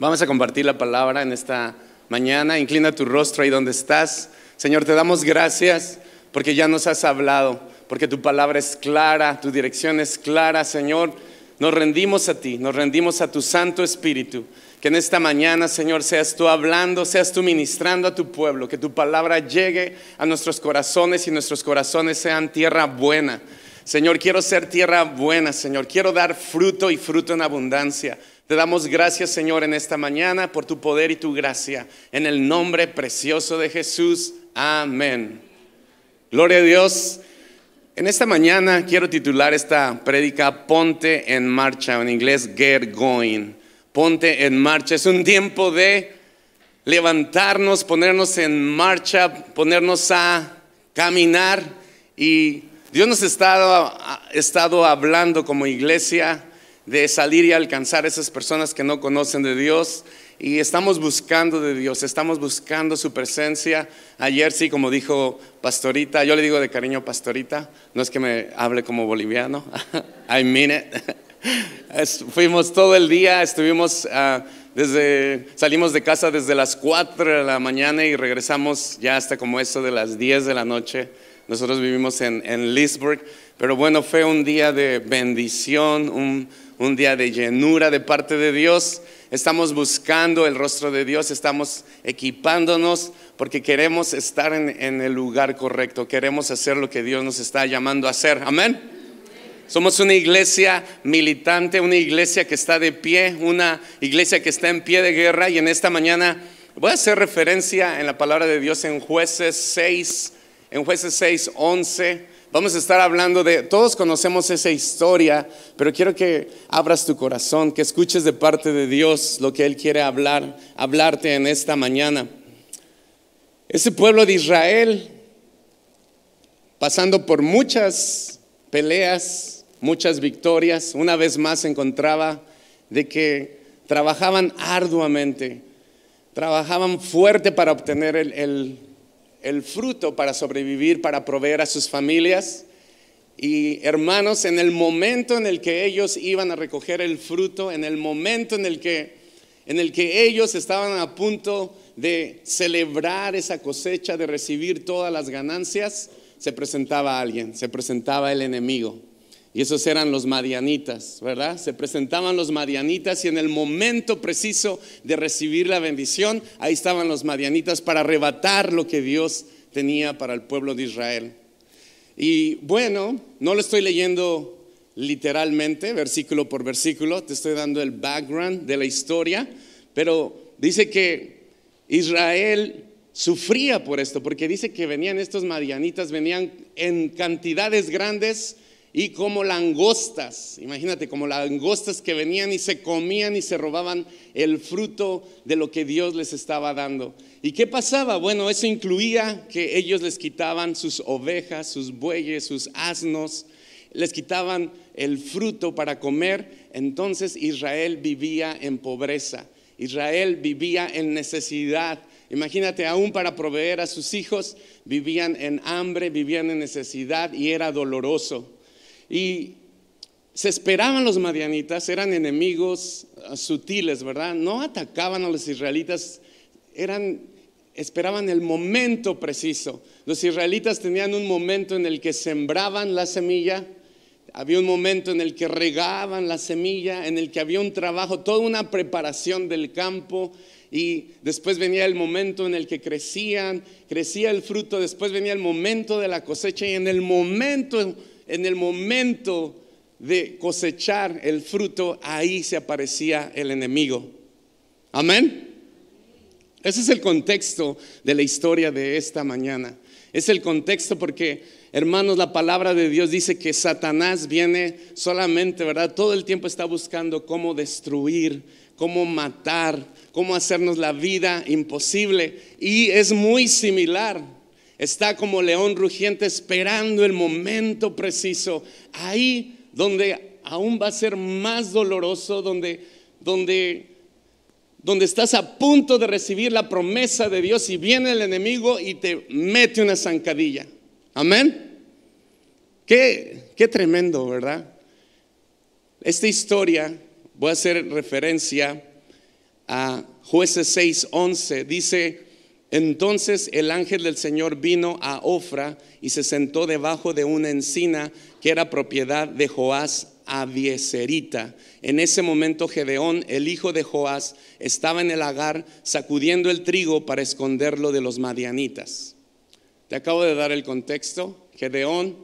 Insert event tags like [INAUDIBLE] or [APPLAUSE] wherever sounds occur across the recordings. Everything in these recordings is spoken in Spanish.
Vamos a compartir la palabra en esta mañana. Inclina tu rostro ahí donde estás. Señor, te damos gracias porque ya nos has hablado, porque tu palabra es clara, tu dirección es clara, Señor. Nos rendimos a ti, nos rendimos a tu Santo Espíritu. Que en esta mañana, Señor, seas tú hablando, seas tú ministrando a tu pueblo, que tu palabra llegue a nuestros corazones y nuestros corazones sean tierra buena. Señor, quiero ser tierra buena, Señor. Quiero dar fruto y fruto en abundancia. Te damos gracias, Señor, en esta mañana por tu poder y tu gracia. En el nombre precioso de Jesús. Amén. Gloria a Dios. En esta mañana quiero titular esta prédica Ponte en marcha, en inglés Get Going. Ponte en marcha. Es un tiempo de levantarnos, ponernos en marcha, ponernos a caminar. Y Dios nos ha estado hablando como iglesia de salir y alcanzar a esas personas que no conocen de Dios. Y estamos buscando de Dios, estamos buscando su presencia. Ayer sí, como dijo Pastorita, yo le digo de cariño Pastorita, no es que me hable como boliviano, [LAUGHS] I mean it. [LAUGHS] Fuimos todo el día, estuvimos ah, desde, salimos de casa desde las 4 de la mañana y regresamos ya hasta como eso de las 10 de la noche. Nosotros vivimos en, en Lisburg. Pero bueno, fue un día de bendición, un, día de llenura de parte de Dios. Estamos buscando el rostro de Dios, estamos equipándonos porque queremos estar en, en, el lugar correcto, queremos hacer lo que Dios nos está llamando a hacer. Amén. Somos una iglesia militante, una iglesia que está de pie, una iglesia que está en pie de guerra y en esta mañana voy a hacer referencia en la palabra de Dios en jueces 6, en jueces 6, 11 Vamos a estar hablando de, todos conocemos esa historia, pero quiero que abras tu corazón, que escuches de parte de Dios lo que Él quiere hablar, hablarte en esta mañana. Ese pueblo de Israel, pasando por muchas peleas, muchas victorias, una vez más se encontraba de que trabajaban arduamente, trabajaban fuerte para obtener el, el el fruto para sobrevivir, para proveer a sus familias. Y hermanos, en el momento en el que ellos iban a recoger el fruto, en el momento en el que, ellos estaban a punto de celebrar esa cosecha, de recibir todas las ganancias, se presentaba alguien, se presentaba el enemigo. Y esos eran los madianitas, ¿verdad? Se presentaban los madianitas y en el momento preciso de recibir la bendición, ahí estaban los madianitas para arrebatar lo que Dios tenía para el pueblo de Israel. Y bueno, no lo estoy leyendo literalmente, versículo por versículo, te estoy dando el background de la historia, pero dice que Israel sufría por esto, porque dice que venían estos madianitas, venían en cantidades grandes y como langostas, imagínate, como langostas que venían y se comían y se robaban el fruto de lo que Dios les estaba dando. ¿Y qué pasaba? Bueno, eso incluía que ellos les quitaban sus ovejas, sus bueyes, sus asnos, les quitaban el fruto para comer. Entonces Israel vivía en pobreza, Israel vivía en necesidad. Imagínate, aún para proveer a sus hijos, vivían en hambre, vivían en necesidad y era doloroso. Y se esperaban los madianitas, eran enemigos ah, sutiles, ¿verdad? No atacaban a los israelitas, eran esperaban el momento preciso. Los israelitas tenían un momento en el que sembraban la semilla, había un momento en el que regaban la semilla, en el que había un trabajo, toda una preparación del campo. Y después venía el momento en el que crecían, crecía el fruto, después venía el momento de la cosecha y en el momento en el momento de cosechar el fruto, ahí se aparecía el enemigo. Amén. Ese es el contexto de la historia de esta mañana. Es el contexto porque, hermanos, la palabra de Dios dice que Satanás viene solamente, ¿verdad? Todo el tiempo está buscando cómo destruir, cómo matar, cómo hacernos la vida imposible. Y es muy similar Está como león rugiente esperando el momento preciso, ahí donde aún va a ser más doloroso, donde, donde, donde estás a punto de recibir la promesa de Dios y viene el enemigo y te mete una zancadilla. Amén. Qué, qué tremendo, ¿verdad? Esta historia, voy a hacer referencia a Jueces 6:11, dice entonces el ángel del Señor vino a Ofra y se sentó debajo de una encina que era propiedad de Joás Abieserita. En ese momento Gedeón, el hijo de Joás, estaba en el agar sacudiendo el trigo para esconderlo de los madianitas. Te acabo de dar el contexto. Gedeón,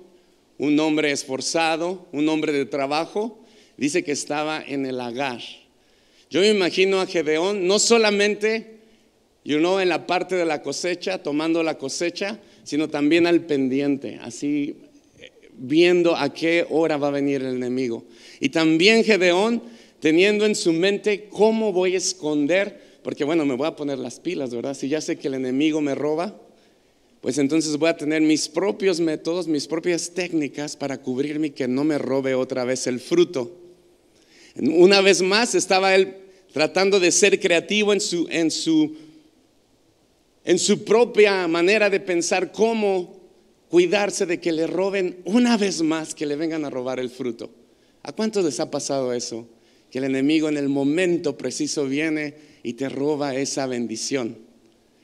un hombre esforzado, un hombre de trabajo, dice que estaba en el agar. Yo me imagino a Gedeón no solamente y no en la parte de la cosecha, tomando la cosecha, sino también al pendiente, así eh, viendo a qué hora va a venir el enemigo. Y también Gedeón teniendo en su mente cómo voy a esconder, porque bueno, me voy a poner las pilas, ¿verdad? Si ya sé que el enemigo me roba, pues entonces voy a tener mis propios métodos, mis propias técnicas para cubrirme y que no me robe otra vez el fruto. Una vez más estaba él tratando de ser creativo en su, en su en su propia manera de pensar cómo cuidarse de que le roben una vez más, que le vengan a robar el fruto. ¿A cuántos les ha pasado eso? Que el enemigo en el momento preciso viene y te roba esa bendición.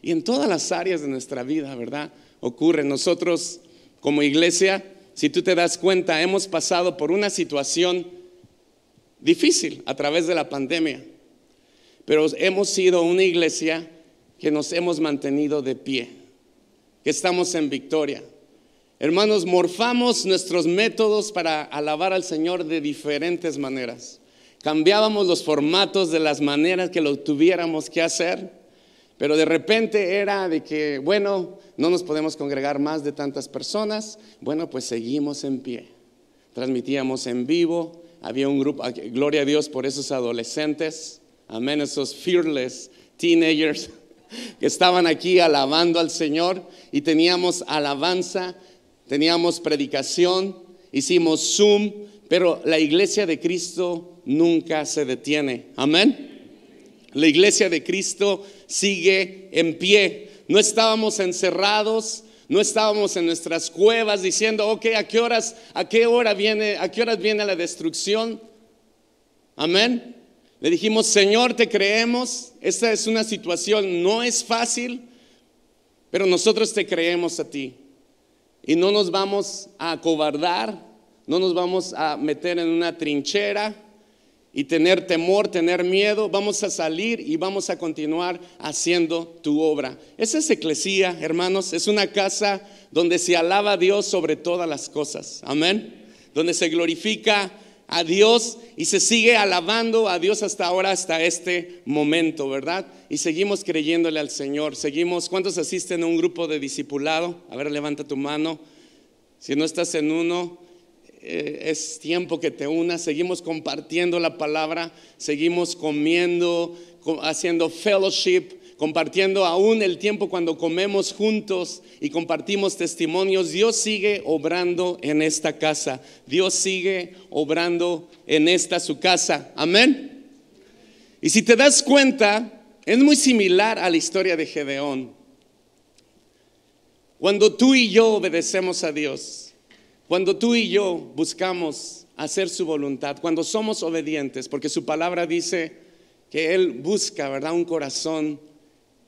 Y en todas las áreas de nuestra vida, ¿verdad? Ocurre. Nosotros como iglesia, si tú te das cuenta, hemos pasado por una situación difícil a través de la pandemia. Pero hemos sido una iglesia que nos hemos mantenido de pie, que estamos en victoria. Hermanos, morfamos nuestros métodos para alabar al Señor de diferentes maneras. Cambiábamos los formatos de las maneras que lo tuviéramos que hacer, pero de repente era de que, bueno, no nos podemos congregar más de tantas personas, bueno, pues seguimos en pie. Transmitíamos en vivo, había un grupo, ah, gloria a Dios por esos adolescentes, amén, esos fearless teenagers que estaban aquí alabando al Señor y teníamos alabanza, teníamos predicación, hicimos Zoom, pero la iglesia de Cristo nunca se detiene. Amén. La iglesia de Cristo sigue en pie. No estábamos encerrados, no estábamos en nuestras cuevas diciendo, ok, ¿a qué horas, a qué hora viene, a qué horas viene la destrucción? Amén. Le dijimos, Señor, te creemos, esta es una situación, no es fácil, pero nosotros te creemos a ti. Y no nos vamos a acobardar, no nos vamos a meter en una trinchera y tener temor, tener miedo. Vamos a salir y vamos a continuar haciendo tu obra. Esa es eclesía, hermanos, es una casa donde se alaba a Dios sobre todas las cosas. Amén. Donde se glorifica a Dios y se sigue alabando a Dios hasta ahora, hasta este momento, ¿verdad? Y seguimos creyéndole al Señor. Seguimos, ¿cuántos asisten a un grupo de discipulado? A ver, levanta tu mano. Si no estás en uno, eh, es tiempo que te unas. Seguimos compartiendo la palabra, seguimos comiendo, haciendo fellowship compartiendo aún el tiempo cuando comemos juntos y compartimos testimonios, Dios sigue obrando en esta casa, Dios sigue obrando en esta su casa. Amén. Y si te das cuenta, es muy similar a la historia de Gedeón. Cuando tú y yo obedecemos a Dios, cuando tú y yo buscamos hacer su voluntad, cuando somos obedientes, porque su palabra dice que Él busca, ¿verdad? Un corazón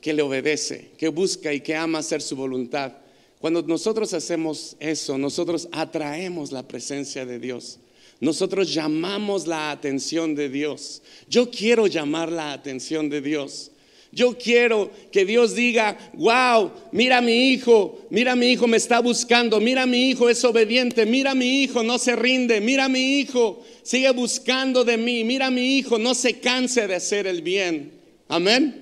que le obedece, que busca y que ama hacer su voluntad. Cuando nosotros hacemos eso, nosotros atraemos la presencia de Dios. Nosotros llamamos la atención de Dios. Yo quiero llamar la atención de Dios. Yo quiero que Dios diga, wow, mira mi hijo, mira mi hijo me está buscando, mira mi hijo es obediente, mira a mi hijo no se rinde, mira a mi hijo sigue buscando de mí, mira mi hijo no se canse de hacer el bien. Amén.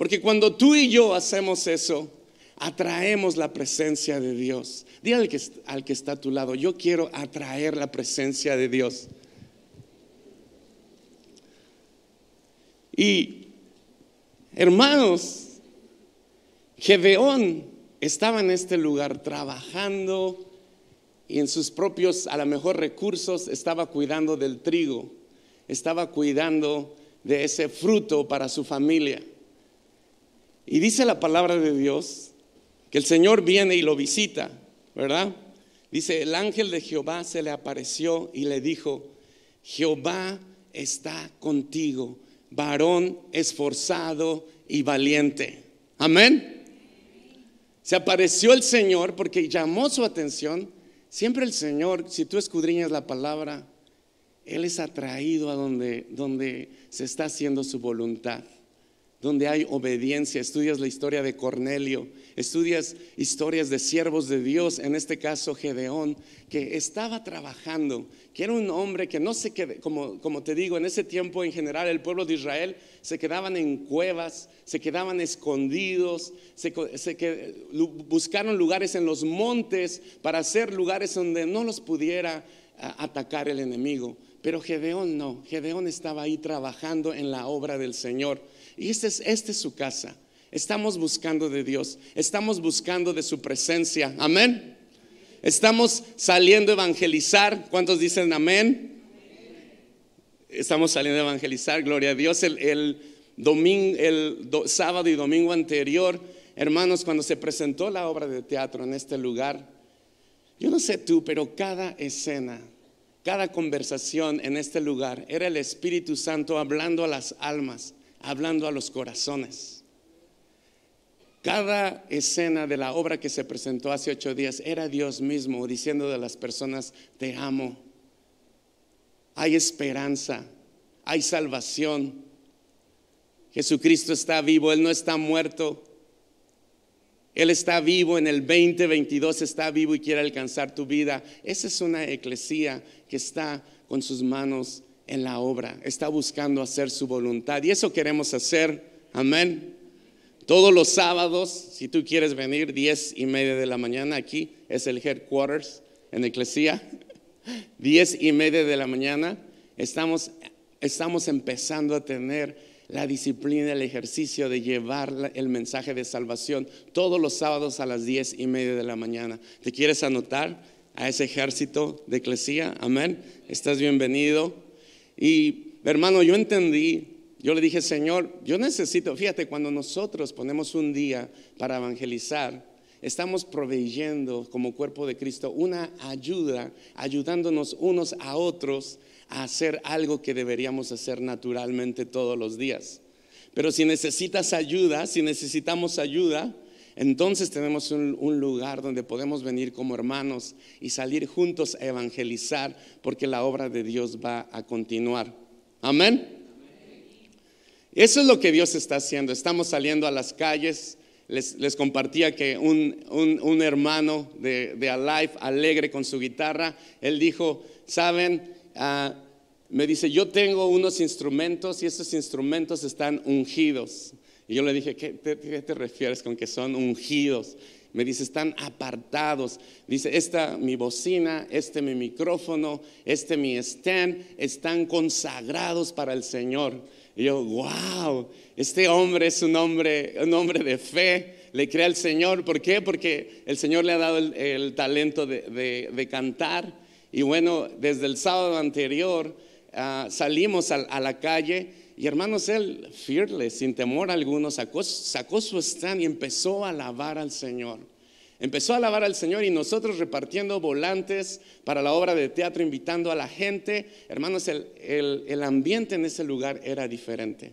Porque cuando tú y yo hacemos eso, atraemos la presencia de Dios. Dile al que, está a tu lado, yo quiero atraer la presencia de Dios. Y hermanos, Gedeón estaba en este lugar trabajando y en sus propios, a lo mejor, recursos, estaba cuidando del trigo, estaba cuidando de ese fruto para su familia. Y dice la palabra de Dios que el Señor viene y lo visita, ¿verdad? Dice, el ángel de Jehová se le apareció y le dijo, Jehová está contigo, varón esforzado y valiente. Amén. Se apareció el Señor porque llamó su atención. Siempre el Señor, si tú escudriñas la palabra, Él es atraído a donde, donde se está haciendo su voluntad donde hay obediencia, estudias la historia de Cornelio, estudias historias de siervos de Dios, en este caso Gedeón, que estaba trabajando, que era un hombre que no se quedó, como, te digo, en ese tiempo en general el pueblo de Israel se quedaban en cuevas, se quedaban escondidos, se, buscaron lugares en los montes para hacer lugares donde no los pudiera atacar el enemigo. Pero Gedeón no, Gedeón estaba ahí trabajando en la obra del Señor. Y esta es, este es su casa. Estamos buscando de Dios, estamos buscando de su presencia. Amén. Estamos saliendo a evangelizar. ¿Cuántos dicen amén? Estamos saliendo a evangelizar, gloria a Dios. El, el sábado y domingo anterior, hermanos, cuando se presentó la obra de teatro en este lugar, yo no sé tú, pero cada escena cada conversación en este lugar era el Espíritu Santo hablando a las almas, hablando a los corazones. Cada escena de la obra que se presentó hace ocho días era Dios mismo diciendo de las personas, te amo, hay esperanza, hay salvación. Jesucristo está vivo, Él no está muerto, él está vivo en el 2022, está vivo y quiere alcanzar tu vida. Esa es una eclesía que está con sus manos en la obra, está buscando hacer su voluntad. Y eso queremos hacer, amén. Todos los sábados, si tú quieres venir, 10 y media de la mañana, aquí es el headquarters en eclesía, 10 [LAUGHS] y media de la mañana, estamos, estamos empezando a tener la disciplina, el ejercicio de llevar el mensaje de salvación todos los sábados a las diez y media de la mañana. ¿Te quieres anotar a ese ejército de eclesía? Amén. Estás bienvenido. Y hermano, yo entendí, yo le dije, Señor, yo necesito, fíjate, cuando nosotros ponemos un día para evangelizar, estamos proveyendo como cuerpo de Cristo una ayuda, ayudándonos unos a otros hacer algo que deberíamos hacer naturalmente todos los días. Pero si necesitas ayuda, si necesitamos ayuda, entonces tenemos un, lugar donde podemos venir como hermanos y salir juntos a evangelizar porque la obra de Dios va a continuar. Amén. Eso es lo que Dios está haciendo. Estamos saliendo a las calles. Les, compartía que un, hermano de, de Alive, alegre con su guitarra, él dijo, ¿saben? Ah, me dice, yo tengo unos instrumentos y esos instrumentos están ungidos. Y yo le dije, ¿qué te, refieres con que son ungidos? Me dice, están apartados. Dice, esta mi bocina, este mi micrófono, este mi stand, están consagrados para el Señor. Y yo, wow, este hombre es un hombre, un hombre de fe, le crea al Señor. ¿Por qué? Porque el Señor le ha dado el, talento de, de, cantar. Y bueno, desde el sábado anterior ah, salimos a, la calle y hermanos, él, fearless, sin temor alguno, sacó, sacó su stand y empezó a alabar al Señor. Empezó a alabar al Señor y nosotros repartiendo volantes para la obra de teatro, invitando a la gente. Hermanos, el, el, el ambiente en ese lugar era diferente.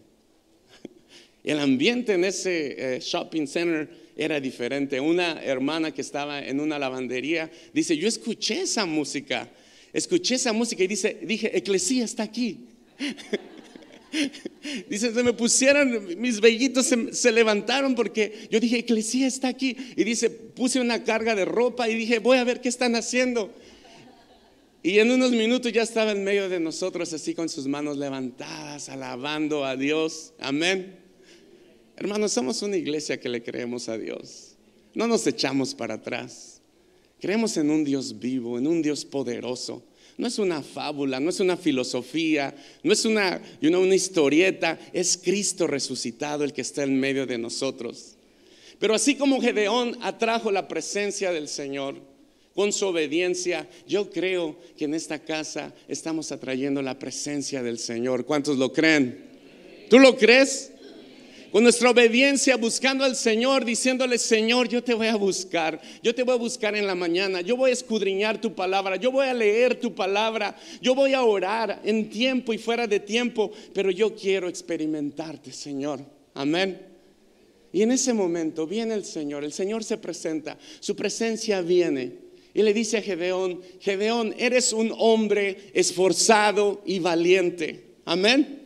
[LAUGHS] El ambiente en ese eh, shopping center era diferente. Una hermana que estaba en una lavandería dice, yo escuché esa música, escuché esa música y dice, dije, Eclesía está aquí. [LAUGHS] Dice, se me pusieron, mis vellitos se, levantaron porque yo dije, Eclesía está aquí. Y dice, puse una carga de ropa y dije, voy a ver qué están haciendo. Y en unos minutos ya estaba en medio de nosotros, así con sus manos levantadas, alabando a Dios. Amén. Hermanos, somos una iglesia que le creemos a Dios. No nos echamos para atrás. Creemos en un Dios vivo, en un Dios poderoso. No es una fábula, no es una filosofía, no es una, historieta. Es Cristo resucitado el que está en medio de nosotros. Pero así como Gedeón atrajo la presencia del Señor con su obediencia, yo creo que en esta casa estamos atrayendo la presencia del Señor. ¿Cuántos lo creen? ¿Tú lo crees? con nuestra obediencia buscando al Señor, diciéndole, Señor, yo te voy a buscar, yo te voy a buscar en la mañana, yo voy a escudriñar tu palabra, yo voy a leer tu palabra, yo voy a orar en tiempo y fuera de tiempo, pero yo quiero experimentarte, Señor. Amén. Y en ese momento viene el Señor, el Señor se presenta, su presencia viene. Y le dice a Gedeón, Gedeón, eres un hombre esforzado y valiente. Amén.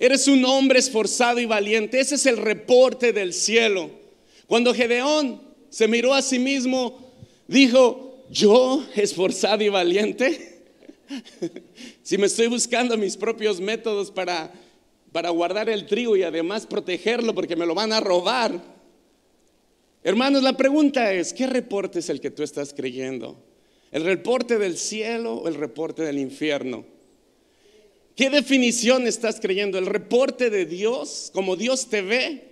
Eres un hombre esforzado y valiente. Ese es el reporte del cielo. Cuando Gedeón se miró a sí mismo, dijo, yo esforzado y valiente. [LAUGHS] si me estoy buscando mis propios métodos para, guardar el trigo y además protegerlo porque me lo van a robar. Hermanos, la pregunta es, ¿qué reporte es el que tú estás creyendo? ¿El reporte del cielo o el reporte del infierno? ¿Qué definición estás creyendo? ¿El reporte de Dios, como Dios te ve?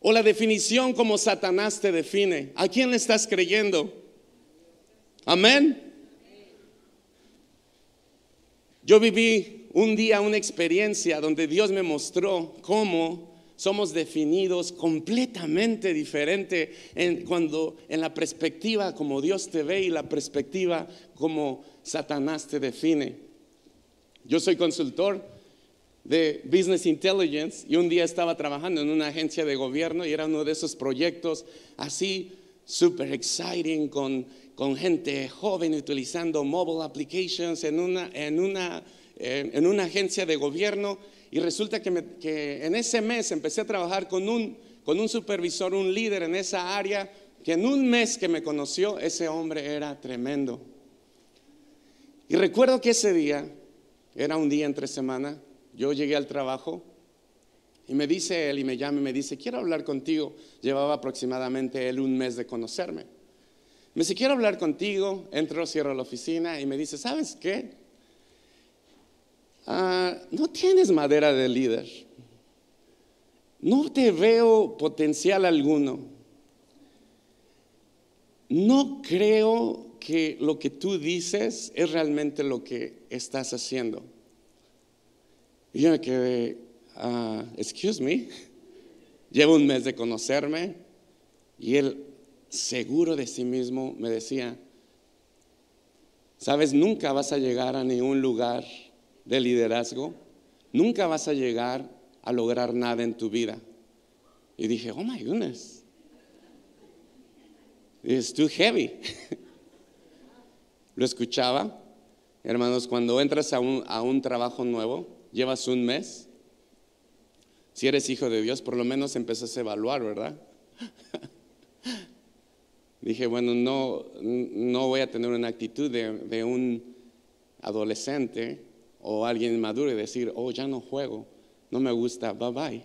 ¿O la definición como Satanás te define? ¿A quién le estás creyendo? Amén. Yo viví un día una experiencia donde Dios me mostró cómo somos definidos completamente diferente en, cuando en la perspectiva como Dios te ve y la perspectiva como Satanás te define. Yo soy consultor de Business Intelligence y un día estaba trabajando en una agencia de gobierno y era uno de esos proyectos así super exciting con, gente joven utilizando mobile applications eh, en una, agencia de gobierno y resulta que, en ese mes empecé a trabajar con un supervisor, un líder en esa área que en un mes que me conoció ese hombre era tremendo. Y recuerdo que ese día era un día entre semana, yo llegué al trabajo y me dice él y me llama y me dice, quiero hablar contigo. Llevaba aproximadamente él un mes de conocerme. Me dice, quiero hablar contigo. Entro, cierro la oficina y me dice, ¿sabes qué? Ah, no tienes madera de líder. No te veo potencial alguno. No creo que lo que tú dices es realmente lo que estás haciendo. Y yo me quedé, ah, excuse me, [LAUGHS] llevo un mes de conocerme y él seguro de sí mismo me decía, sabes, nunca vas a llegar a ningún lugar de liderazgo, nunca vas a llegar a lograr nada en tu vida. Y dije, oh my goodness, it's too heavy. [LAUGHS] lo escuchaba. Hermanos, cuando entras a un, a un trabajo nuevo, llevas un mes, si eres hijo de Dios, por lo menos empezas a evaluar, ¿verdad? [LAUGHS] Dije, bueno, no, no voy a tener una actitud de, de un adolescente o alguien maduro y decir, oh, ya no juego, no me gusta, bye bye.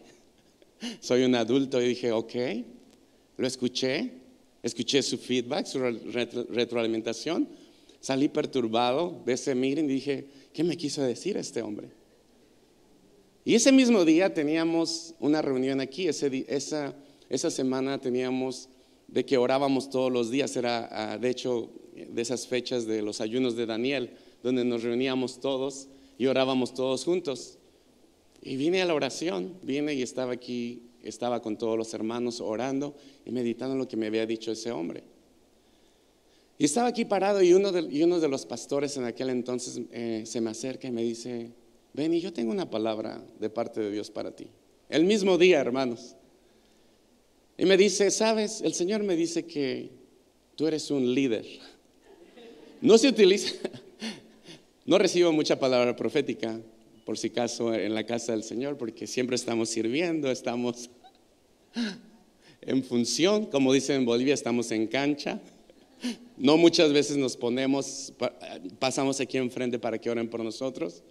[LAUGHS] Soy un adulto y dije, ok, lo escuché, escuché su feedback, su retroalimentación, Salí perturbado de ese miren y dije, ¿qué me quiso decir este hombre? Y ese mismo día teníamos una reunión aquí, esa semana teníamos de que orábamos todos los días, era ah, de hecho de esas fechas de los ayunos de Daniel, donde nos reuníamos todos y orábamos todos juntos. Y vine a la oración, vine y estaba aquí, estaba con todos los hermanos orando y meditando lo que me había dicho ese hombre. Y estaba aquí parado y uno de, los pastores en aquel entonces eh, se me acerca y me dice, ven y yo tengo una palabra de parte de Dios para ti. El mismo día, hermanos. Y me dice, sabes, el Señor me dice que tú eres un líder. No se utiliza, [LAUGHS] no recibo mucha palabra profética, por si caso en la casa del Señor, porque siempre estamos sirviendo, estamos [LAUGHS] en función, como dicen en Bolivia, estamos en cancha. No muchas veces nos ponemos, pasamos aquí enfrente para que oren por nosotros.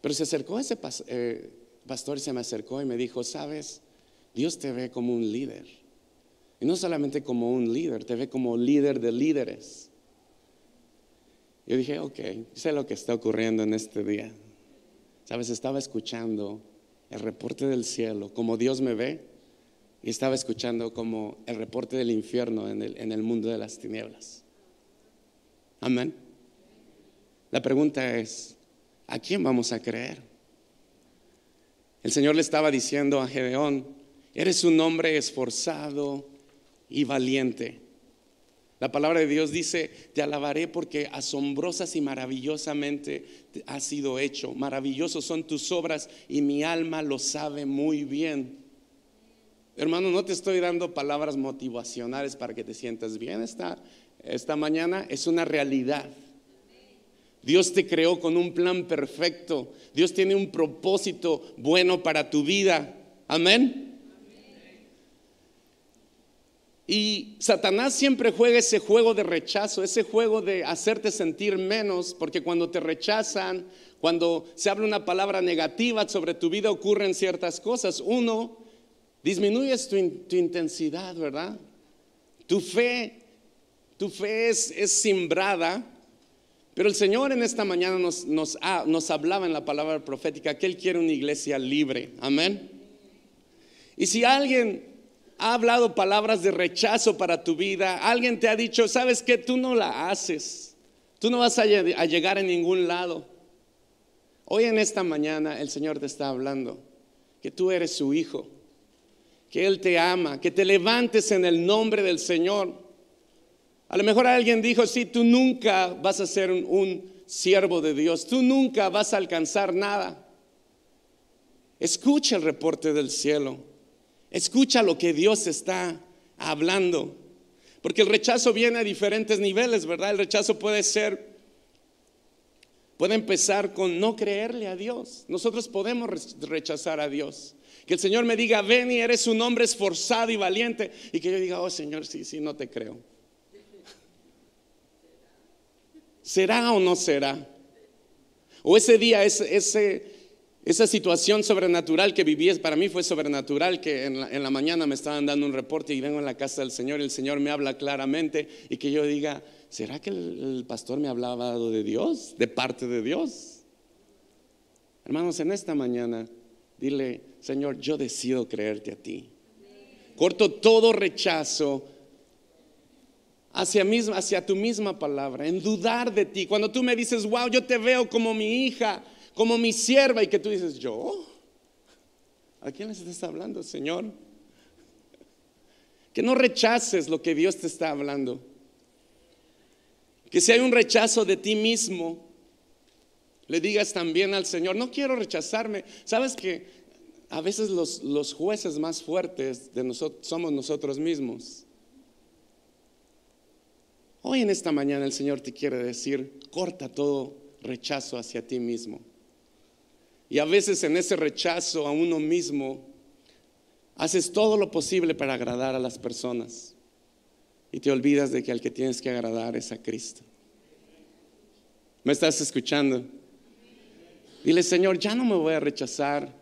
Pero se acercó ese eh, pastor, y se me acercó y me dijo, sabes, Dios te ve como un líder. Y no solamente como un líder, te ve como líder de líderes. Yo dije, ok, sé lo que está ocurriendo en este día. Sabes, estaba escuchando el reporte del cielo, como Dios me ve, y estaba escuchando como el reporte del infierno en el, en el mundo de las tinieblas. Amén. La pregunta es, ¿a quién vamos a creer? El Señor le estaba diciendo a Gedeón, eres un hombre esforzado y valiente. La palabra de Dios dice, te alabaré porque asombrosas y maravillosamente has sido hecho. Maravillosos son tus obras y mi alma lo sabe muy bien. Hermano, no te estoy dando palabras motivacionales para que te sientas bien esta, esta mañana, es una realidad. Dios te creó con un plan perfecto. Dios tiene un propósito bueno para tu vida. Amén. Y Satanás siempre juega ese juego de rechazo, ese juego de hacerte sentir menos, porque cuando te rechazan, cuando se habla una palabra negativa sobre tu vida, ocurren ciertas cosas. Uno, disminuyes tu, intensidad, ¿verdad? Tu fe, tu fe es, es Pero el Señor en esta mañana nos, nos hablaba en la palabra profética que Él quiere una iglesia libre. Amén. Y si alguien ha hablado palabras de rechazo para tu vida, alguien te ha dicho, sabes que tú no la haces, tú no vas a, llegar a ningún lado. Hoy en esta mañana el Señor te está hablando que tú eres su hijo que Él te ama, que te levantes en el nombre del Señor. A lo mejor alguien dijo, sí, tú nunca vas a ser un, un siervo de Dios, tú nunca vas a alcanzar nada. Escucha el reporte del cielo, escucha lo que Dios está hablando, porque el rechazo viene a diferentes niveles, ¿verdad? El rechazo puede ser puede empezar con no creerle a Dios. Nosotros podemos rechazar a Dios. Que el Señor me diga, ven y eres un hombre esforzado y valiente. Y que yo diga, oh Señor, sí, sí, no te creo. ¿Será o no será? O ese día, esa situación sobrenatural que viví, para mí fue sobrenatural, que en la, mañana me estaban dando un reporte y vengo en la casa del Señor y el Señor me habla claramente y que yo diga, ¿será que el pastor me hablaba de Dios, de parte de Dios? Hermanos, en esta mañana Dile, Señor, yo decido creerte a ti. Corto todo rechazo hacia, misma, hacia tu misma palabra, en dudar de ti. Cuando tú me dices, wow, yo te veo como mi hija, como mi sierva, y que tú dices, yo, ¿a quién les estás hablando, Señor? Que no rechaces lo que Dios te está hablando. Que si hay un rechazo de ti mismo, le digas también al Señor, no quiero rechazarme. ¿Sabes que a veces los, jueces más fuertes de nosotros, somos nosotros mismos? Hoy en esta mañana el Señor te quiere decir, corta todo rechazo hacia ti mismo. Y a veces en ese rechazo a uno mismo, haces todo lo posible para agradar a las personas y te olvidas de que al que tienes que agradar es a Cristo. ¿Me estás escuchando? Dile, Señor, ya no me voy a rechazar,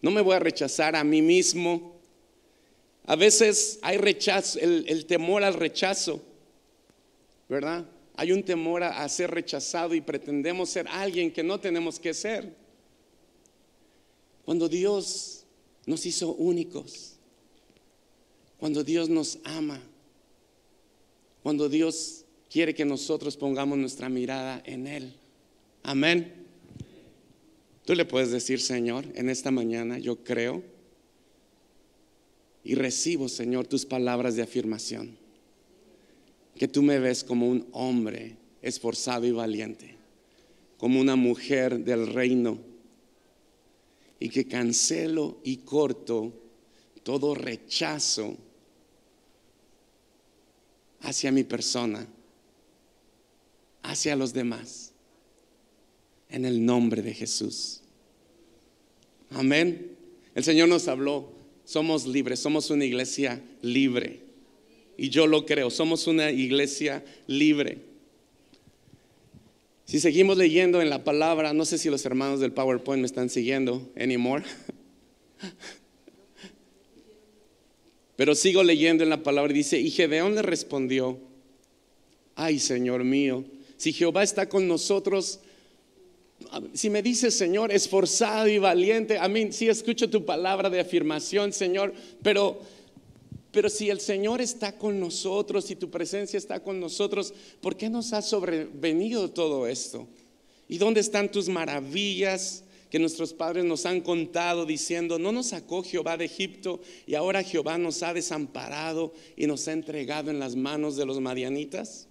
no me voy a rechazar a mí mismo. A veces hay rechazo, el, temor al rechazo, ¿verdad? Hay un temor a ser rechazado y pretendemos ser alguien que no tenemos que ser. Cuando Dios nos hizo únicos, cuando Dios nos ama, cuando Dios quiere que nosotros pongamos nuestra mirada en Él. Amén. Tú le puedes decir, Señor, en esta mañana yo creo y recibo, Señor, tus palabras de afirmación. Que tú me ves como un hombre esforzado y valiente, como una mujer del reino, y que cancelo y corto todo rechazo hacia mi persona, hacia los demás en el nombre de Jesús. Amén. El Señor nos habló, somos libres, somos una iglesia libre. Y yo lo creo, somos una iglesia libre. Si seguimos leyendo en la palabra, no sé si los hermanos del PowerPoint me están siguiendo anymore. [LAUGHS] Pero sigo leyendo en la palabra, dice, y Gedeón le respondió, ay Señor mío, si Jehová está con nosotros, si me dices, Señor, esforzado y valiente, a mí sí escucho tu palabra de afirmación, Señor, pero, pero si el Señor está con nosotros, Y tu presencia está con nosotros, ¿por qué nos ha sobrevenido todo esto? ¿Y dónde están tus maravillas? que nuestros padres nos han contado diciendo, no nos sacó Jehová de Egipto y ahora Jehová nos ha desamparado y nos ha entregado en las manos de los madianitas.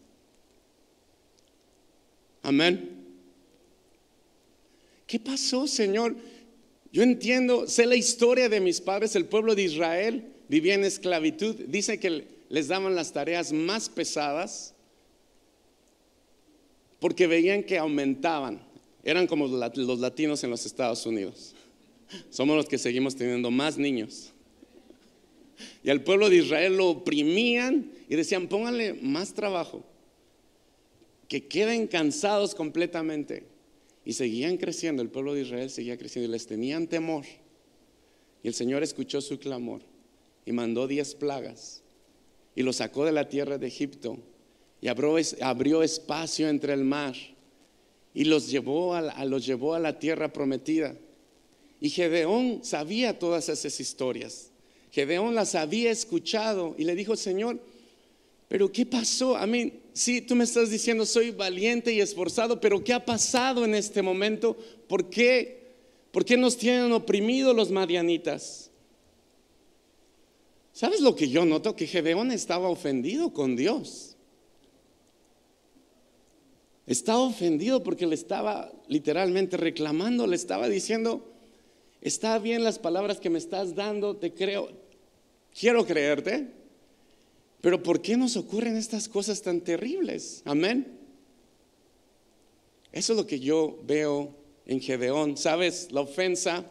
Amén. ¿Qué pasó, Señor? Yo entiendo, sé la historia de mis padres, el pueblo de Israel vivía en esclavitud. Dice que les daban las tareas más pesadas porque veían que aumentaban. Eran como los latinos en los Estados Unidos. Somos los que seguimos teniendo más niños. Y al pueblo de Israel lo oprimían y decían, pónganle más trabajo, que queden cansados completamente. Y seguían creciendo, el pueblo de Israel seguía creciendo y les tenían temor. Y el Señor escuchó su clamor y mandó diez plagas y los sacó de la tierra de Egipto y abrió, espacio entre el mar y los llevó a, los llevó a la tierra prometida. Y Gedeón sabía todas esas historias. Gedeón las había escuchado y le dijo, Señor, pero ¿qué pasó? A mí, Sí, tú me estás diciendo, soy valiente y esforzado, pero ¿qué ha pasado en este momento? ¿Por qué? nos tienen oprimidos los madianitas? ¿Sabes lo que yo noto? Que Gedeón estaba ofendido con Dios. Estaba ofendido porque le estaba literalmente reclamando, le estaba diciendo, está bien las palabras que me estás dando, te creo, quiero creerte, pero ¿por qué nos ocurren estas cosas tan terribles? Amén. Eso es lo que yo veo en Gedeón. Sabes, la ofensa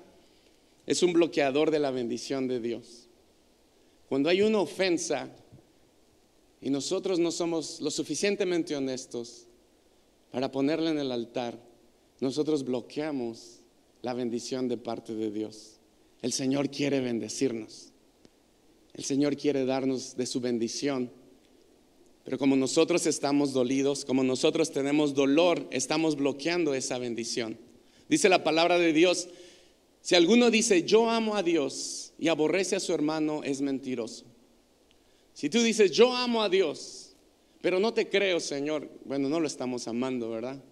es un bloqueador de la bendición de Dios. Cuando hay una ofensa y nosotros no somos lo suficientemente honestos para ponerla en el altar, nosotros bloqueamos la bendición de parte de Dios. El Señor quiere bendecirnos. El Señor quiere darnos de su bendición. Pero como nosotros estamos dolidos, como nosotros tenemos dolor, estamos bloqueando esa bendición. Dice la palabra de Dios, si alguno dice yo amo a Dios y aborrece a su hermano, es mentiroso. Si tú dices yo amo a Dios, pero no te creo, Señor, bueno, no lo estamos amando, ¿verdad?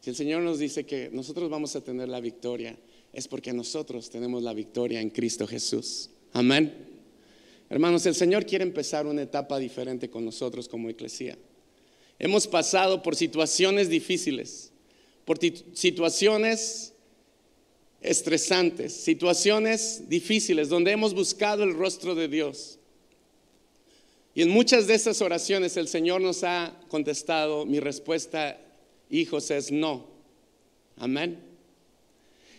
Si el Señor nos dice que nosotros vamos a tener la victoria, es porque nosotros tenemos la victoria en Cristo Jesús. Amén. Hermanos, el Señor quiere empezar una etapa diferente con nosotros como iglesia. Hemos pasado por situaciones difíciles, por situaciones estresantes, situaciones difíciles donde hemos buscado el rostro de Dios. Y en muchas de esas oraciones el Señor nos ha contestado, mi respuesta, hijos, es no. Amén.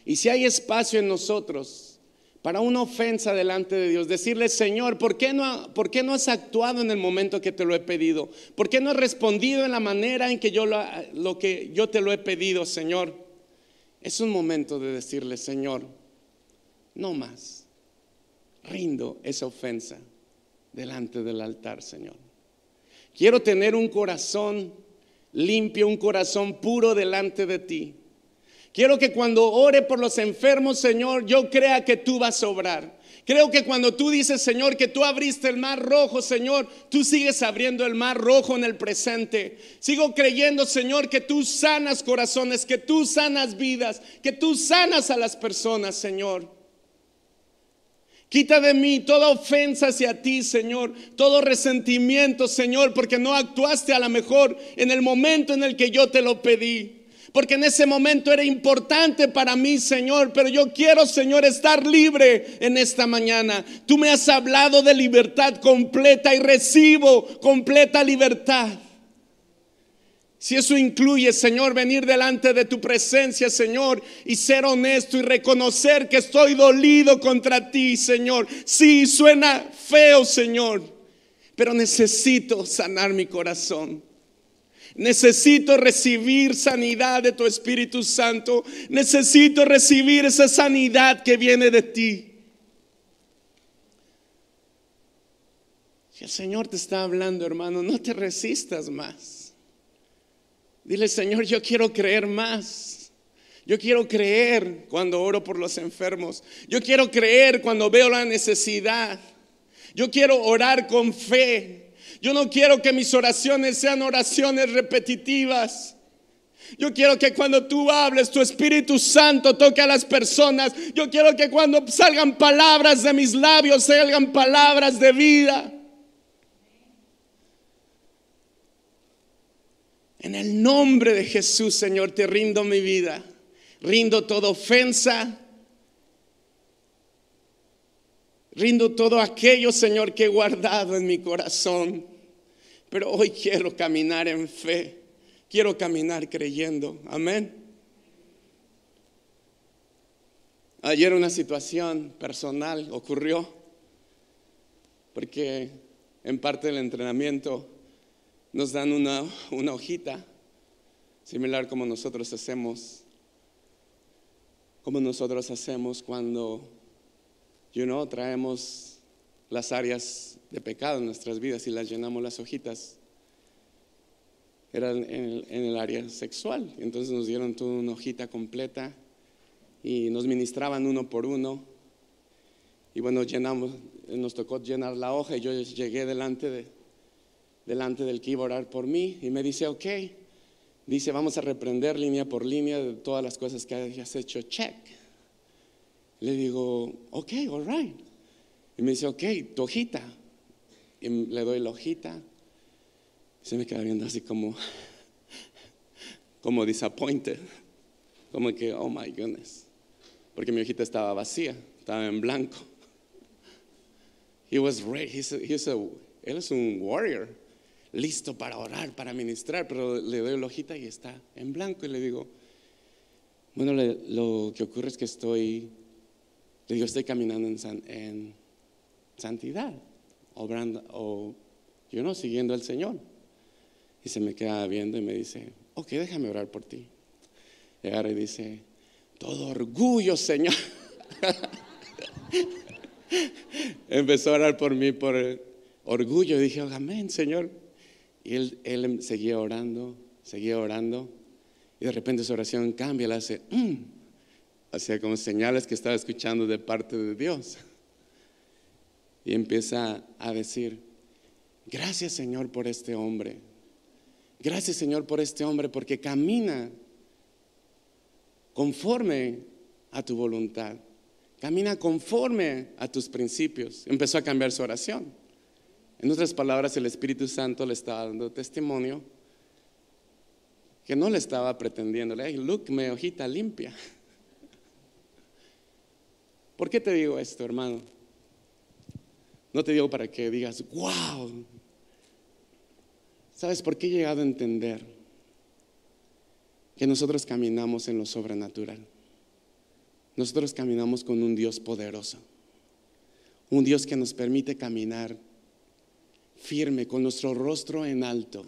Y si hay espacio en nosotros para una ofensa delante de Dios. Decirle, Señor, ¿por qué, no, ¿por qué no has actuado en el momento que te lo he pedido? ¿Por qué no has respondido en la manera en que lo, que yo te lo he pedido, Señor? Es un momento de decirle, Señor, no más. Rindo esa ofensa delante del altar, Señor. Quiero tener un corazón limpio, un corazón puro delante de ti. Quiero que cuando ore por los enfermos, Señor, yo crea que tú vas a obrar. Creo que cuando tú dices, Señor, que tú abriste el mar rojo, Señor, tú sigues abriendo el mar rojo en el presente. Sigo creyendo, Señor, que tú sanas corazones, que tú sanas vidas, que tú sanas a las personas, Señor. Quita de mí toda ofensa hacia ti, Señor, todo resentimiento, Señor, porque no actuaste a lo mejor en el momento en el que yo te lo pedí porque en ese momento era importante para mí, Señor, pero yo quiero, Señor, estar libre en esta mañana. Tú me has hablado de libertad completa y recibo completa libertad. Si eso incluye, Señor, venir delante de tu presencia, Señor, y ser honesto y reconocer que estoy dolido contra ti, Señor. Sí, suena feo, Señor, pero necesito sanar mi corazón. Necesito recibir sanidad de tu Espíritu Santo. Necesito recibir esa sanidad que viene de ti. Si el Señor te está hablando, hermano, no te resistas más. Dile, Señor, yo quiero creer más. Yo quiero creer cuando oro por los enfermos. Yo quiero creer cuando veo la necesidad. Yo quiero orar con fe. Yo no quiero que mis oraciones sean oraciones repetitivas. Yo quiero que cuando tú hables, tu Espíritu Santo toque a las personas. Yo quiero que cuando salgan palabras de mis labios, salgan palabras de vida. En el nombre de Jesús, Señor, te rindo mi vida. Rindo toda ofensa, Rindo todo aquello, Señor, que he guardado en mi corazón. Pero hoy quiero caminar en fe. Quiero caminar creyendo. Amén. Ayer una situación personal ocurrió porque en parte del entrenamiento nos dan una, hojita similar como nosotros hacemos como nosotros hacemos cuando y uno traemos las áreas de pecado en nuestras vidas y las llenamos las hojitas. Eran en el, área sexual. Entonces nos dieron toda una hojita completa y nos ministraban uno por uno. Y bueno, llenamos, nos tocó llenar la hoja y yo llegué delante, delante del que iba a orar por mí y me dice, ok, dice, vamos a reprender línea por línea de todas las cosas que hayas hecho, check. Le digo, ok, all right. Y me dice, ok, tu hojita. Y le doy la hojita. Se me queda viendo así como, [LAUGHS] como disappointed. Como que, oh my goodness. Porque mi hojita estaba vacía, estaba en blanco. He was ready. He's él es un warrior, listo para orar, para ministrar, pero le doy la hojita y está en blanco. Y le digo, bueno, lo que ocurre es que estoy le digo, estoy caminando en, santidad, obrando, o yo no, siguiendo al Señor. Y se me queda viendo y me dice, ok, déjame orar por ti. Y agarra y dice, todo orgullo, Señor. [LAUGHS] Empezó a orar por mí por orgullo. dije, amén, Señor. Y él, él, seguía orando, seguía orando. Y de repente su oración cambia, la hace, mm, hacía como señales que estaba escuchando de parte de Dios. Y empieza a decir, gracias Señor por este hombre. Gracias Señor por este hombre porque camina conforme a tu voluntad. Camina conforme a tus principios. Empezó a cambiar su oración. En otras palabras, el Espíritu Santo le estaba dando testimonio que no le estaba pretendiendo. dije look, me hojita limpia. ¿Por qué te digo esto, hermano? No te digo para que digas, wow. ¿Sabes por qué he llegado a entender que nosotros caminamos en lo sobrenatural? Nosotros caminamos con un Dios poderoso, un Dios que nos permite caminar firme, con nuestro rostro en alto.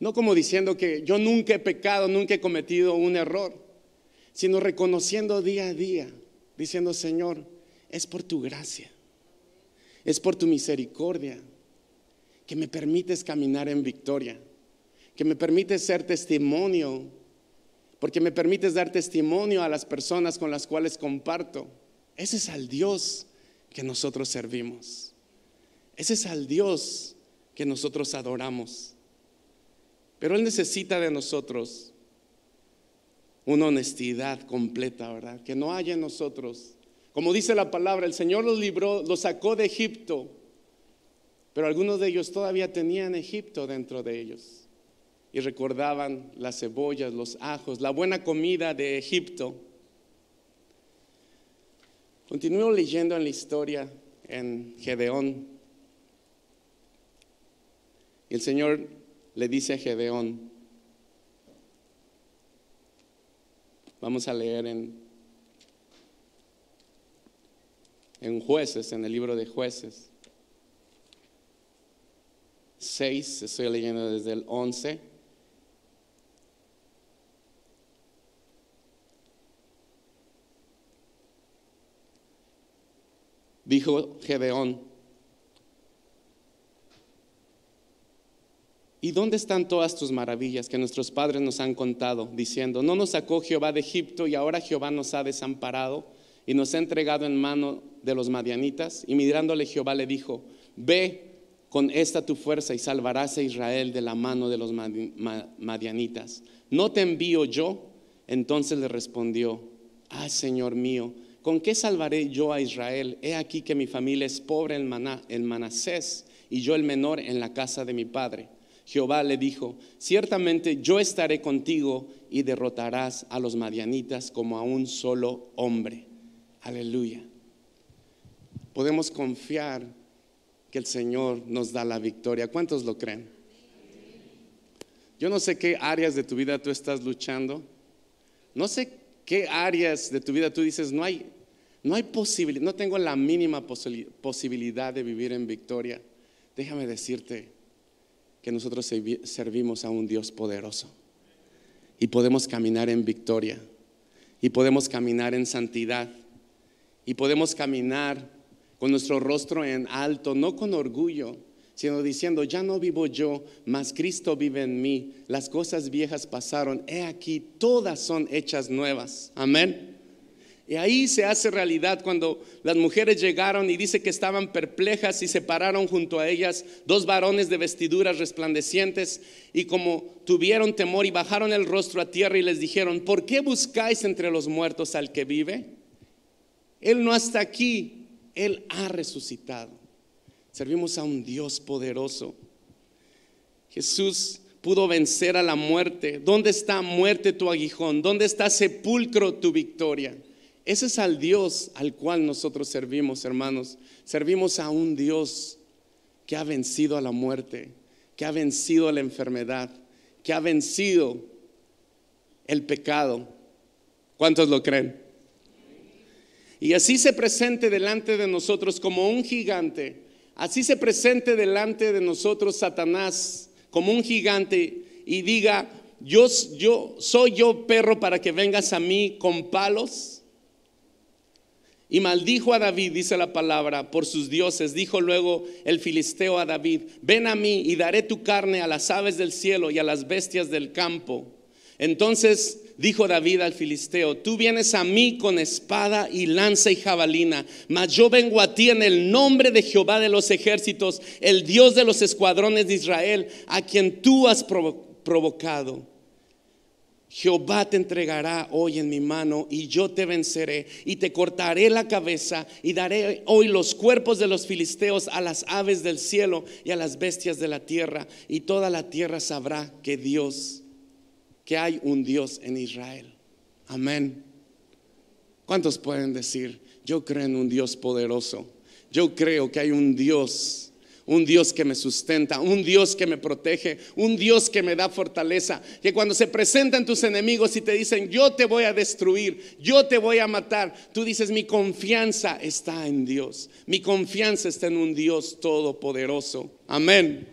No como diciendo que yo nunca he pecado, nunca he cometido un error, sino reconociendo día a día diciendo, Señor, es por tu gracia, es por tu misericordia que me permites caminar en victoria, que me permites ser testimonio, porque me permites dar testimonio a las personas con las cuales comparto. Ese es al Dios que nosotros servimos. Ese es al Dios que nosotros adoramos. Pero Él necesita de nosotros una honestidad completa, ¿verdad? Que no haya en nosotros. Como dice la palabra, el Señor los libró, los sacó de Egipto, pero algunos de ellos todavía tenían Egipto dentro de ellos y recordaban las cebollas, los ajos, la buena comida de Egipto. Continúo leyendo en la historia en Gedeón. Y el Señor le dice a Gedeón, Vamos a leer en, en jueces, en el libro de jueces. 6, estoy leyendo desde el 11. Dijo Gedeón, ¿Y dónde están todas tus maravillas que nuestros padres nos han contado, diciendo, no nos sacó Jehová de Egipto y ahora Jehová nos ha desamparado y nos ha entregado en mano de los madianitas? Y mirándole Jehová le dijo, ve con esta tu fuerza y salvarás a Israel de la mano de los madianitas. ¿No te envío yo? Entonces le respondió, ah, Señor mío, ¿con qué salvaré yo a Israel? He aquí que mi familia es pobre en, Manasés y yo el menor en la casa de mi padre. Jehová le dijo, ciertamente yo estaré contigo y derrotarás a los madianitas como a un solo hombre. Aleluya. Podemos confiar que el Señor nos da la victoria. ¿Cuántos lo creen? Yo no sé qué áreas de tu vida tú estás luchando. No sé qué áreas de tu vida tú dices, no hay, no posibilidad, no tengo la mínima posibilidad de vivir en victoria. Déjame decirte, que nosotros servimos a un Dios poderoso y podemos caminar en victoria y podemos caminar en santidad y podemos caminar con nuestro rostro en alto, no con orgullo, sino diciendo, ya no vivo yo, mas Cristo vive en mí. Las cosas viejas pasaron, he aquí, todas son hechas nuevas. Amén. Y ahí se hace realidad cuando las mujeres llegaron y dice que estaban perplejas y se pararon junto a ellas dos varones de vestiduras resplandecientes y como tuvieron temor y bajaron el rostro a tierra y les dijeron, ¿por qué buscáis entre los muertos al que vive? Él no está aquí, Él ha resucitado. Servimos a un Dios poderoso. Jesús pudo vencer a la muerte. ¿Dónde está muerte tu aguijón? ¿Dónde está sepulcro tu victoria? Ese es al Dios al cual nosotros servimos, hermanos. Servimos a un Dios que ha vencido a la muerte, que ha vencido a la enfermedad, que ha vencido el pecado. ¿Cuántos lo creen? Y así se presente delante de nosotros como un gigante. Así se presente delante de nosotros Satanás como un gigante y diga, yo, yo soy yo perro para que vengas a mí con palos. Y maldijo a David, dice la palabra, por sus dioses. Dijo luego el filisteo a David, ven a mí y daré tu carne a las aves del cielo y a las bestias del campo. Entonces dijo David al filisteo, tú vienes a mí con espada y lanza y jabalina, mas yo vengo a ti en el nombre de Jehová de los ejércitos, el Dios de los escuadrones de Israel, a quien tú has provocado. Jehová te entregará hoy en mi mano y yo te venceré y te cortaré la cabeza y daré hoy los cuerpos de los filisteos a las aves del cielo y a las bestias de la tierra y toda la tierra sabrá que Dios, que hay un Dios en Israel. Amén. ¿Cuántos pueden decir, yo creo en un Dios poderoso? Yo creo que hay un Dios un Dios que me sustenta, un Dios que me protege, un Dios que me da fortaleza, que cuando se presentan tus enemigos y te dicen, yo te voy a destruir, yo te voy a matar, tú dices, mi confianza está en Dios, mi confianza está en un Dios todopoderoso. Amén.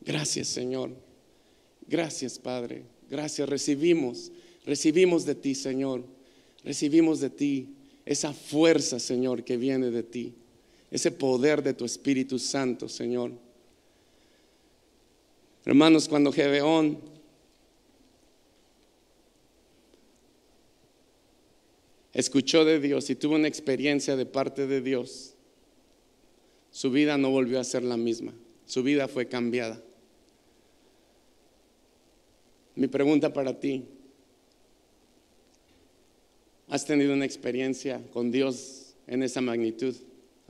Gracias Señor, gracias Padre, gracias recibimos, recibimos de ti Señor, recibimos de ti esa fuerza Señor que viene de ti ese poder de tu Espíritu Santo, Señor. Hermanos, cuando Gedeón escuchó de Dios y tuvo una experiencia de parte de Dios, su vida no volvió a ser la misma, su vida fue cambiada. Mi pregunta para ti, ¿has tenido una experiencia con Dios en esa magnitud?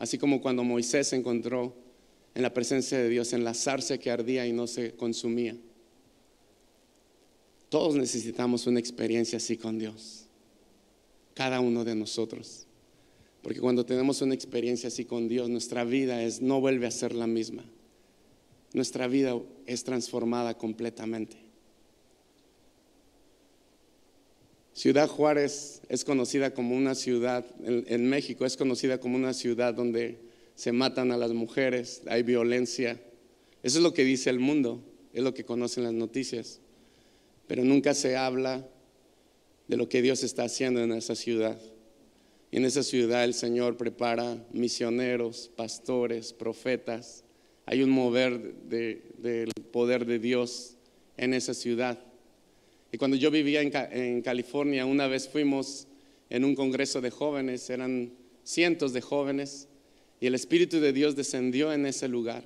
Así como cuando Moisés se encontró en la presencia de Dios en la zarza que ardía y no se consumía. Todos necesitamos una experiencia así con Dios, cada uno de nosotros. Porque cuando tenemos una experiencia así con Dios, nuestra vida es, no vuelve a ser la misma. Nuestra vida es transformada completamente. Ciudad Juárez es conocida como una ciudad, en, México es conocida como una ciudad donde se matan a las mujeres, hay violencia. Eso es lo que dice el mundo, es lo que conocen las noticias. Pero nunca se habla de lo que Dios está haciendo en esa ciudad. Y en esa ciudad el Señor prepara misioneros, pastores, profetas. Hay un mover del poder de Dios en esa ciudad. Y cuando yo vivía en, California, una vez fuimos en un congreso de jóvenes, eran cientos de jóvenes, y el Espíritu de Dios descendió en ese lugar.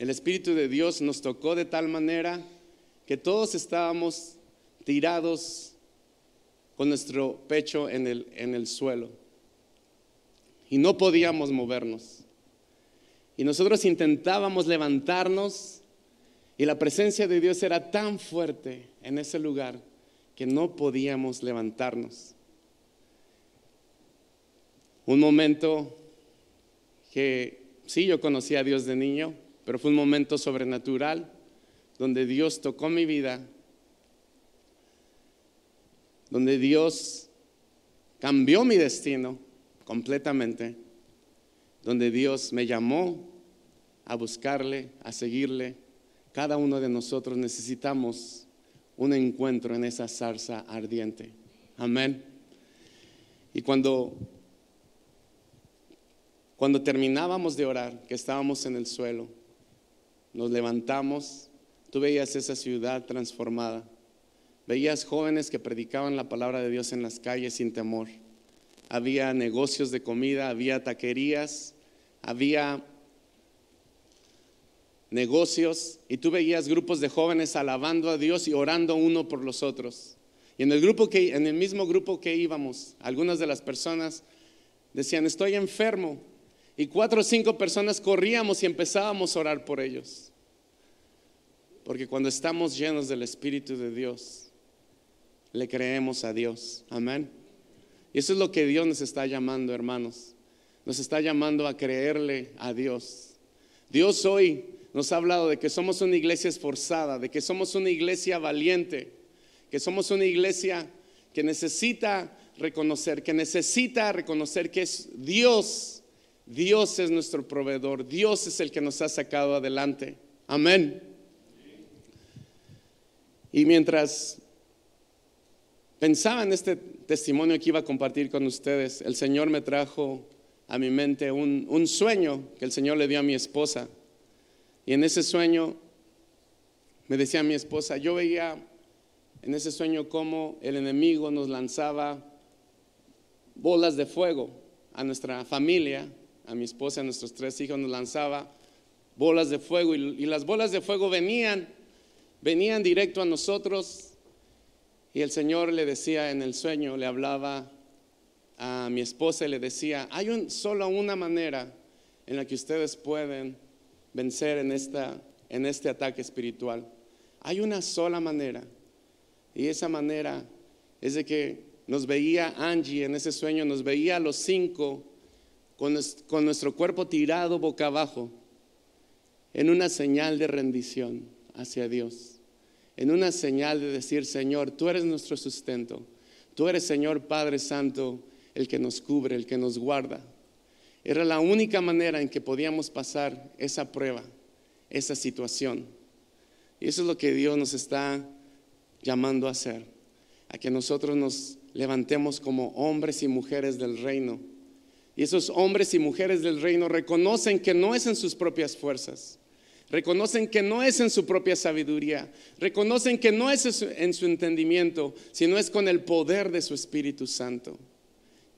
El Espíritu de Dios nos tocó de tal manera que todos estábamos tirados con nuestro pecho en el suelo y no podíamos movernos. Y nosotros intentábamos levantarnos y la presencia de Dios era tan fuerte en ese lugar que no podíamos levantarnos. Un momento que sí, yo conocí a Dios de niño, pero fue un momento sobrenatural donde Dios tocó mi vida, donde Dios cambió mi destino completamente, donde Dios me llamó a buscarle, a seguirle, cada uno de nosotros necesitamos un encuentro en esa zarza ardiente. Amén. Y cuando, cuando terminábamos de orar, que estábamos en el suelo, nos levantamos, tú veías esa ciudad transformada. Veías jóvenes que predicaban la palabra de Dios en las calles sin temor. Había negocios de comida, había taquerías, había negocios, y tú veías grupos de jóvenes alabando a Dios y orando uno por los otros. Y en el, grupo que, en el mismo grupo que íbamos, algunas de las personas decían, estoy enfermo. Y cuatro o cinco personas corríamos y empezábamos a orar por ellos. Porque cuando estamos llenos del Espíritu de Dios, le creemos a Dios. Amén. Y eso es lo que Dios nos está llamando, hermanos. Nos está llamando a creerle a Dios. Dios hoy nos ha hablado de que somos una iglesia esforzada, de que somos una iglesia valiente, que somos una iglesia que necesita reconocer, que necesita reconocer que es Dios, Dios es nuestro proveedor, Dios es el que nos ha sacado adelante. Amén. Y mientras pensaba en este testimonio que iba a compartir con ustedes, el Señor me trajo a mi mente un, un sueño que el Señor le dio a mi esposa. Y en ese sueño, me decía mi esposa, yo veía en ese sueño cómo el enemigo nos lanzaba bolas de fuego a nuestra familia, a mi esposa, a nuestros tres hijos, nos lanzaba bolas de fuego y, las bolas de fuego venían, venían directo a nosotros y el Señor le decía en el sueño, le hablaba a mi esposa y le decía, hay un, solo una manera en la que ustedes pueden vencer en, esta, en este ataque espiritual. Hay una sola manera y esa manera es de que nos veía Angie en ese sueño, nos veía a los cinco con nuestro cuerpo tirado boca abajo en una señal de rendición hacia Dios, en una señal de decir, Señor, tú eres nuestro sustento, tú eres Señor Padre Santo, el que nos cubre, el que nos guarda, era la única manera en que podíamos pasar esa prueba, esa situación. Y eso es lo que Dios nos está llamando a hacer, a que nosotros nos levantemos como hombres y mujeres del reino. Y esos hombres y mujeres del reino reconocen que no es en sus propias fuerzas, reconocen que no es en su propia sabiduría, reconocen que no es en su entendimiento, sino es con el poder de su Espíritu Santo,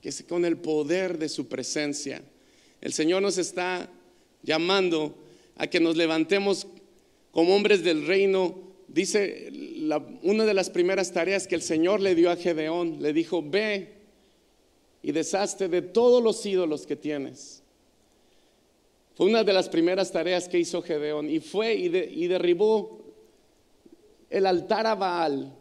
que es con el poder de su presencia el Señor nos está llamando a que nos levantemos como hombres del reino. Dice una de las primeras tareas que el Señor le dio a Gedeón, le dijo, ve y deshazte de todos los ídolos que tienes. Fue una de las primeras tareas que hizo Gedeón y fue y derribó el altar a Baal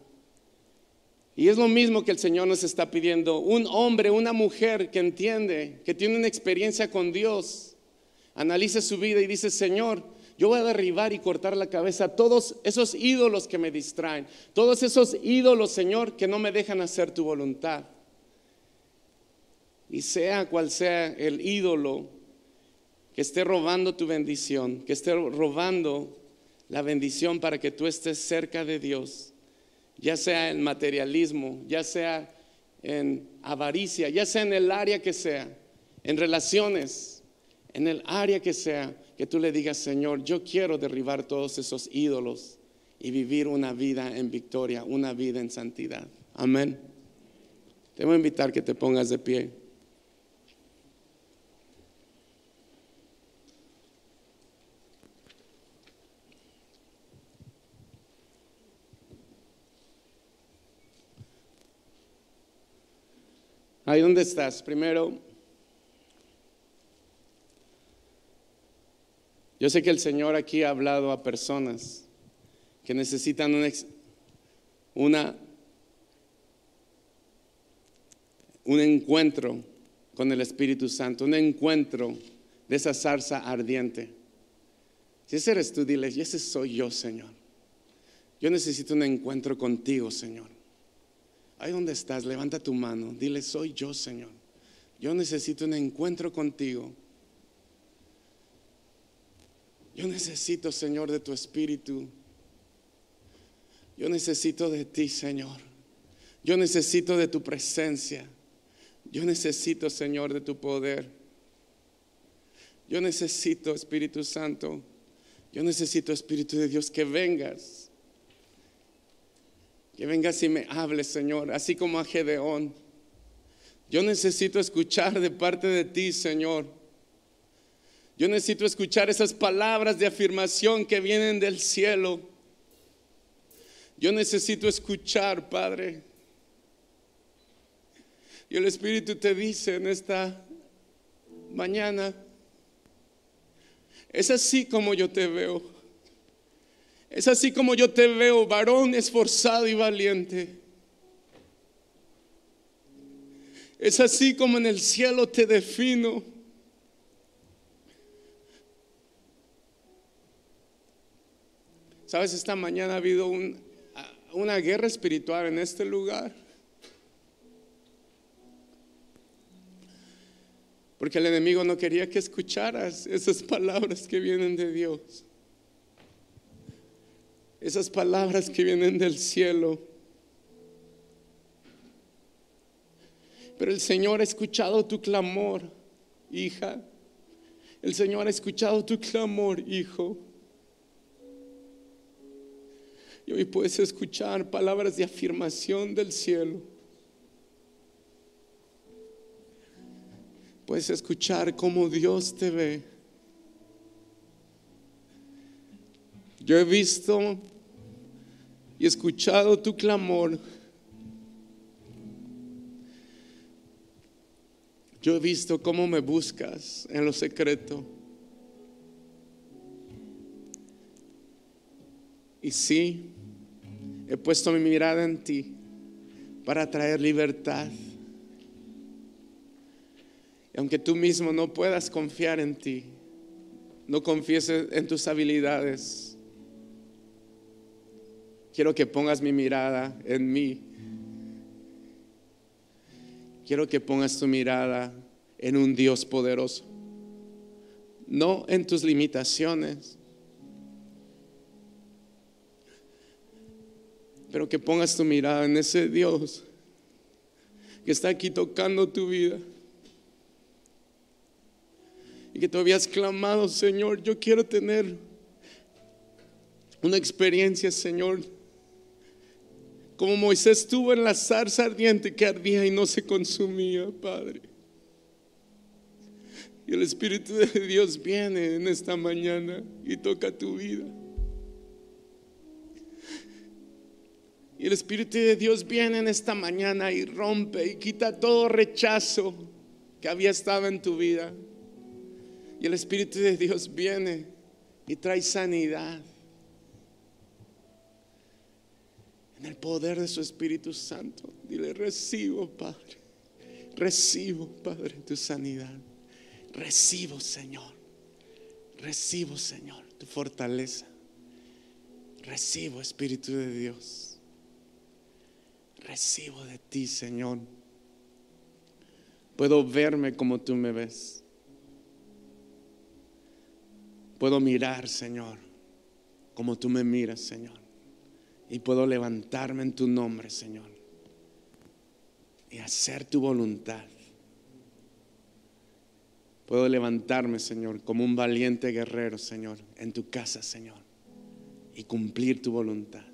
y es lo mismo que el Señor nos está pidiendo. Un hombre, una mujer que entiende, que tiene una experiencia con Dios, analiza su vida y dice, Señor, yo voy a derribar y cortar la cabeza a todos esos ídolos que me distraen, todos esos ídolos, Señor, que no me dejan hacer tu voluntad. Y sea cual sea el ídolo que esté robando tu bendición, que esté robando la bendición para que tú estés cerca de Dios, ya sea en materialismo, ya sea en avaricia, ya sea en el área que sea, en relaciones, en el área que sea, que tú le digas, Señor, yo quiero derribar todos esos ídolos y vivir una vida en victoria, una vida en santidad. Amén. Te voy a invitar que te pongas de pie. Ahí donde estás, primero, yo sé que el Señor aquí ha hablado a personas que necesitan un encuentro con el Espíritu Santo, un encuentro de esa zarza ardiente. Si ese eres tú, dile, y ese soy yo, Señor. Yo necesito un encuentro contigo, Señor. Ahí donde estás, levanta tu mano, dile, soy yo, Señor. Yo necesito un encuentro contigo. Yo necesito, Señor, de tu espíritu. Yo necesito de ti, Señor. Yo necesito de tu presencia. Yo necesito, Señor, de tu poder. Yo necesito, Espíritu Santo. Yo necesito, Espíritu de Dios, que vengas que vengas y me hables, Señor, así como a Gedeón. Yo necesito escuchar de parte de ti, Señor. Yo necesito escuchar esas palabras de afirmación que vienen del cielo. Yo necesito escuchar, Padre. Y el Espíritu te dice en esta mañana, es así como yo te veo. Es así como yo te veo, varón esforzado y valiente. Es así como en el cielo te defino. Sabes, esta mañana ha habido una guerra espiritual en este lugar. Porque el enemigo no quería que escucharas esas palabras que vienen de Dios esas palabras que vienen del cielo. Pero el Señor ha escuchado tu clamor, hija. El Señor ha escuchado tu clamor, hijo. Y hoy puedes escuchar palabras de afirmación del cielo. Puedes escuchar cómo Dios te ve. Yo he visto y escuchado tu clamor. Yo he visto cómo me buscas en lo secreto. Y sí, he puesto mi mirada en ti para traer libertad. Y aunque tú mismo no puedas confiar en ti, no confieses en tus habilidades, Quiero que pongas mi mirada en mí. Quiero que pongas tu mirada en un Dios poderoso. No en tus limitaciones, pero que pongas tu mirada en ese Dios que está aquí tocando tu vida. Y que todavía has clamado, Señor, yo quiero tener una experiencia, Señor, como Moisés estuvo en la zarza ardiente que ardía y no se consumía, Padre. Y el Espíritu de Dios viene en esta mañana y toca tu vida. Y el Espíritu de Dios viene en esta mañana y rompe y quita todo rechazo que había estado en tu vida. Y el Espíritu de Dios viene y trae sanidad. En el poder de su Espíritu Santo, dile, recibo, Padre. Recibo, Padre, tu sanidad. Recibo, Señor. Recibo, Señor, tu fortaleza. Recibo, Espíritu de Dios. Recibo de ti, Señor. Puedo verme como tú me ves. Puedo mirar, Señor, como tú me miras, Señor y puedo levantarme en tu nombre, Señor, y hacer tu voluntad. Puedo levantarme, Señor, como un valiente guerrero, Señor, en tu casa, Señor, y cumplir tu voluntad.